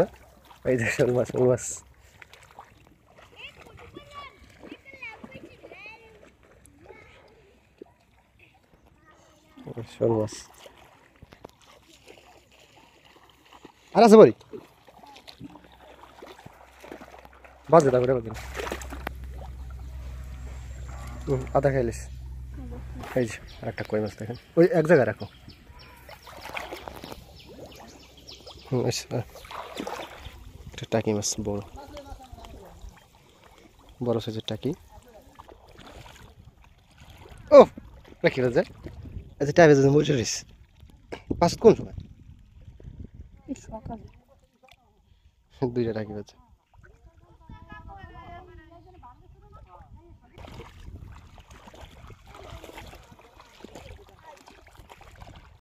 না এই যে শোল মাছ শোল মাছ শোল মাছ আর আছে বলি বাজে তারপরে বাজে আদা খাইলিস এই যে একটা কই মাছ দেখেন ওই এক জায়গায় রাখো এটা টাকি মাছ বড় বড় সাইজের টাকি ও রাখি রাজা আচ্ছা টাইপে যদি বসে রয়েছে পাঁচ কোন সময় দুইটা টাকি বাজে